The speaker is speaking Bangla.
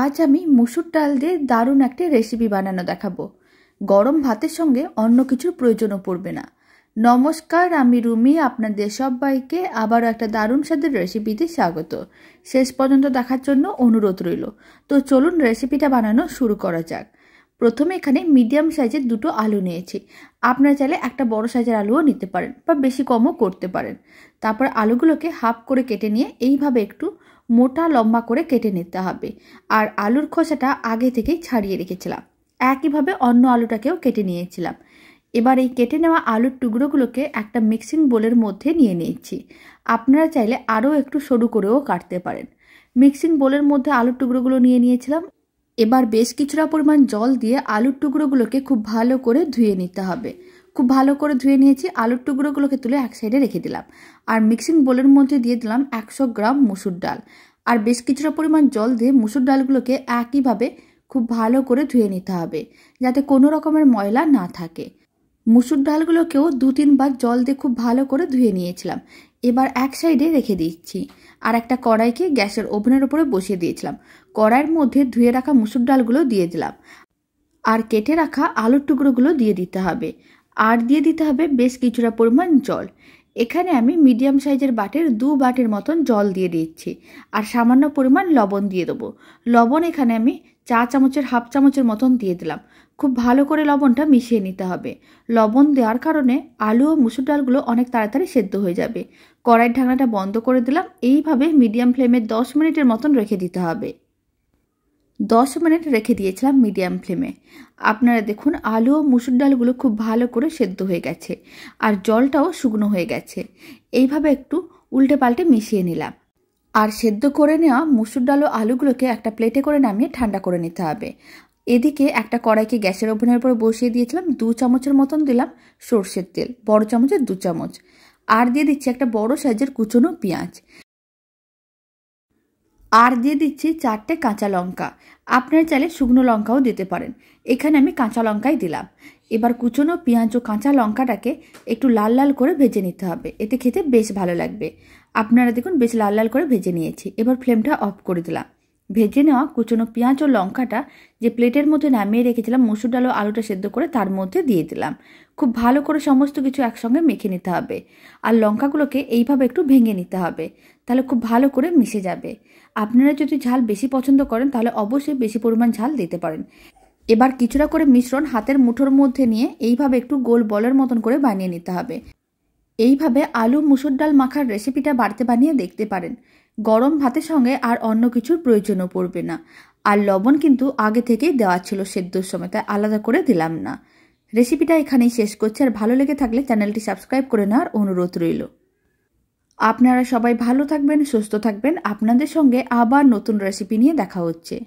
আজ আমি মুসুর ডাল দিয়ে দারুণ একটি রেসিপি বানানো দেখাবো গরম ভাতের সঙ্গে অন্য কিছুর প্রয়োজনও পড়বে না নমস্কার আমি রুমি আপনাদের সবাইকে আবারও একটা দারুণ স্বাদের রেসিপিতে স্বাগত শেষ পর্যন্ত দেখার জন্য অনুরোধ রইল তো চলুন রেসিপিটা বানানো শুরু করা যাক প্রথমে এখানে মিডিয়াম সাইজের দুটো আলু নিয়েছি আপনারা চাইলে একটা বড় সাইজের আলুও নিতে পারেন বা বেশি কমও করতে পারেন তারপর আলুগুলোকে হাফ করে কেটে নিয়ে এইভাবে একটু মোটা লম্বা করে কেটে নিতে হবে আর আলুর খোসাটা আগে থেকেই ছাড়িয়ে রেখেছিলাম একইভাবে অন্য আলুটাকেও কেটে নিয়েছিলাম এবার এই কেটে নেওয়া আলুর টুকরোগুলোকে একটা মিক্সিং বোলের মধ্যে নিয়ে নিয়েছি আপনারা চাইলে আরও একটু সরু করেও কাটতে পারেন মিক্সিং বোলের মধ্যে আলুর টুকরোগুলো নিয়ে নিয়েছিলাম এবার বেশ কিছুটা পরিমাণ জল দিয়ে আলুর টুকরোগুলোকে খুব ভালো করে ধুয়ে নিতে হবে খুব ভালো করে ধুয়ে নিয়েছি আলুর টুকরোগুলোকে তুলে এক সাইডে রেখে দিলাম আর মিক্সিং বোলের মধ্যে দিয়ে দিলাম একশো গ্রাম মুসুর ডাল আর বেশ কিছুটা পরিমাণ জল দিয়ে মুসুর ডালগুলোকে একইভাবে খুব ভালো করে ধুয়ে নিতে হবে যাতে কোনো রকমের ময়লা না থাকে মুসুর ডালগুলোকেও দু তিনবার জল দিয়ে খুব ভালো করে ধুয়ে নিয়েছিলাম এবার এক সাইডে রেখে দিচ্ছি আর একটা কড়াইকে গ্যাসের ওভেনের উপরে বসিয়ে দিয়েছিলাম কড়াইয়ের মধ্যে ধুয়ে রাখা মুসুর ডালগুলো দিয়ে দিলাম আর কেটে রাখা আলুর টুকরোগুলো দিয়ে দিতে হবে আর দিয়ে দিতে হবে বেশ কিছুটা পরিমাণ জল এখানে আমি মিডিয়াম সাইজের বাটের দু বাটের মতন জল দিয়ে দিচ্ছি আর সামান্য পরিমাণ লবণ দিয়ে দেবো লবণ এখানে আমি চা চামচের হাফ চামচের মতন দিয়ে দিলাম খুব ভালো করে লবণটা মিশিয়ে নিতে হবে লবণ দেওয়ার কারণে আলু ও মুসুর ডালগুলো অনেক তাড়াতাড়ি সেদ্ধ হয়ে যাবে কড়াই ঢাকনাটা বন্ধ করে দিলাম এইভাবে মিডিয়াম ফ্লেমে দশ মিনিটের মতন রেখে দিতে হবে দশ মিনিট রেখে দিয়েছিলাম মিডিয়াম ফ্লেমে আপনারা দেখুন আলু ও মুসুর ডালগুলো খুব ভালো করে সেদ্ধ হয়ে গেছে আর জলটাও শুকনো হয়ে গেছে এইভাবে একটু উল্টে পাল্টে মিশিয়ে নিলাম আর সেদ্ধ করে নেওয়া মুসুর ডাল ও আলুগুলোকে একটা প্লেটে করে নামিয়ে ঠান্ডা করে নিতে হবে এদিকে একটা কড়াইকে গ্যাসের ওভেনের উপর বসিয়ে দিয়েছিলাম দু চামচের মতন দিলাম সর্ষের তেল বড় চামচের দু চামচ আর দিয়ে দিচ্ছি একটা বড় সাইজের কুচনো পেঁয়াজ আর দিয়ে দিচ্ছি চারটে কাঁচা লঙ্কা আপনার চাইলে শুকনো লঙ্কাও দিতে পারেন এখানে আমি কাঁচা লঙ্কাই দিলাম এবার কুচনো পেঁয়াজ ও কাঁচা লঙ্কাটাকে একটু লাল লাল করে ভেজে নিতে হবে এতে খেতে বেশ ভালো লাগবে আপনারা দেখুন বেশ লাল লাল করে ভেজে নিয়েছি এবার ফ্লেমটা অফ করে দিলাম ভেজে নেওয়া কুচনো পেঁয়াজ ও লঙ্কাটা যে প্লেটের মধ্যে নামিয়ে রেখেছিলাম মসুর ডাল ও আলুটা সেদ্ধ করে তার মধ্যে দিয়ে দিলাম খুব ভালো করে সমস্ত কিছু একসঙ্গে মেখে নিতে হবে আর লঙ্কাগুলোকে এইভাবে একটু ভেঙে নিতে হবে তাহলে খুব ভালো করে মিশে যাবে আপনারা যদি ঝাল বেশি পছন্দ করেন তাহলে অবশ্যই বেশি পরিমাণ ঝাল দিতে পারেন এবার কিছুটা করে মিশ্রণ হাতের মুঠোর মধ্যে নিয়ে এইভাবে একটু গোল বলের মতন করে বানিয়ে নিতে হবে এইভাবে আলু মুসুর ডাল মাখার রেসিপিটা বাড়তে বানিয়ে দেখতে পারেন গরম ভাতের সঙ্গে আর অন্য কিছুর প্রয়োজনও পড়বে না আর লবণ কিন্তু আগে থেকেই দেওয়া ছিল সেদ্ধর সময় তাই আলাদা করে দিলাম না রেসিপিটা এখানেই শেষ করছি আর ভালো লেগে থাকলে চ্যানেলটি সাবস্ক্রাইব করে নেওয়ার অনুরোধ রইল আপনারা সবাই ভালো থাকবেন সুস্থ থাকবেন আপনাদের সঙ্গে আবার নতুন রেসিপি নিয়ে দেখা হচ্ছে